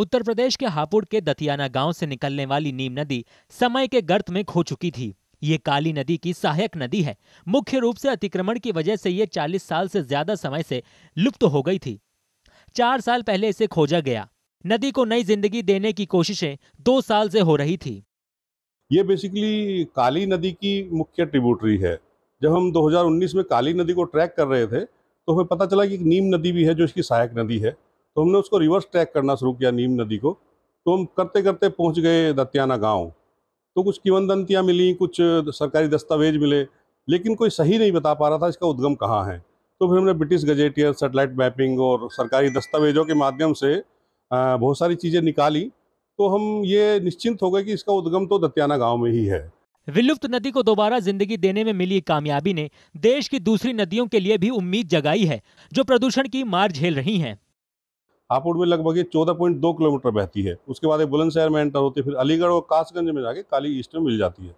उत्तर प्रदेश के हापुड़ के दतियाना गांव से निकलने वाली नीम नदी समय के गर्त में खो चुकी थी ये काली नदी की सहायक नदी है मुख्य रूप से अतिक्रमण की वजह से ये 40 साल से ज्यादा समय से लुप्त हो गई थी चार साल पहले इसे खोजा गया नदी को नई जिंदगी देने की कोशिशें दो साल से हो रही थी ये बेसिकली काली नदी की मुख्य ट्रिब्यूटरी है जब हम 2019 में काली नदी को ट्रैक कर रहे थे तो हमें पता चला कि नीम नदी भी है जो इसकी सहायक नदी है तो हमने उसको रिवर्स ट्रैक करना शुरू किया नीम नदी को तो हम करते करते पहुँच गए दत्याना गाँव तो कुछ दंतियाँ मिली कुछ सरकारी दस्तावेज मिले लेकिन कोई सही नहीं बता पा रहा था इसका उद्गम कहाँ है तो फिर हमने ब्रिटिश गजेटियर सेटेलाइट मैपिंग और सरकारी दस्तावेजों के माध्यम से बहुत सारी चीज़ें निकाली तो हम ये निश्चिंत हो गए कि इसका उद्गम तो दत्याना गांव में ही है विलुप्त नदी को दोबारा जिंदगी देने में मिली कामयाबी ने देश की दूसरी नदियों के लिए भी उम्मीद जगाई है जो प्रदूषण की मार झेल रही हैं हापुड़ में लगभग ये चौदह पॉइंट दो किलोमीटर बहती है उसके बाद ये बुलंदशहर में एंटर होती है फिर अलीगढ़ और कासगंज में जाके काली ईस्ट में मिल जाती है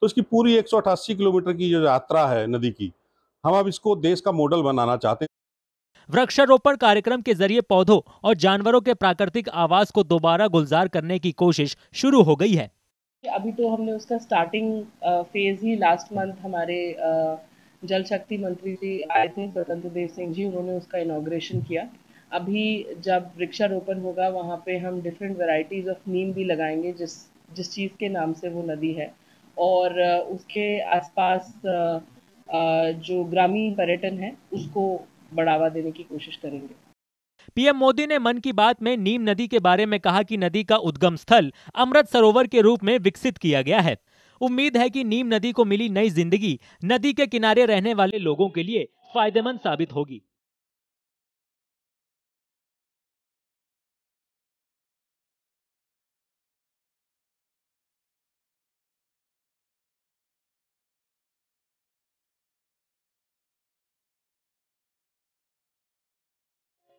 तो इसकी पूरी 188 किलोमीटर की जो यात्रा है नदी की हम अब इसको देश का मॉडल बनाना चाहते हैं वृक्षारोपण कार्यक्रम के जरिए पौधों और जानवरों के प्राकृतिक आवास को दोबारा गुलजार करने की कोशिश शुरू हो गई है अभी तो हमने उसका स्टार्टिंग फेज ही लास्ट मंथ हमारे जल शक्ति मंत्री जी आए थे स्वतंत्र देव सिंह जी उन्होंने उसका इनोग्रेशन किया अभी जब वृक्षारोपण होगा वहाँ पे हम डिफरेंट वैरायटीज़ ऑफ नीम भी लगाएंगे जिस जिस चीज़ के नाम से वो नदी है और उसके आसपास जो ग्रामीण पर्यटन है उसको बढ़ावा देने की कोशिश करेंगे पीएम मोदी ने मन की बात में नीम नदी के बारे में कहा कि नदी का उद्गम स्थल अमृत सरोवर के रूप में विकसित किया गया है उम्मीद है कि नीम नदी को मिली नई जिंदगी नदी के किनारे रहने वाले लोगों के लिए फायदेमंद साबित होगी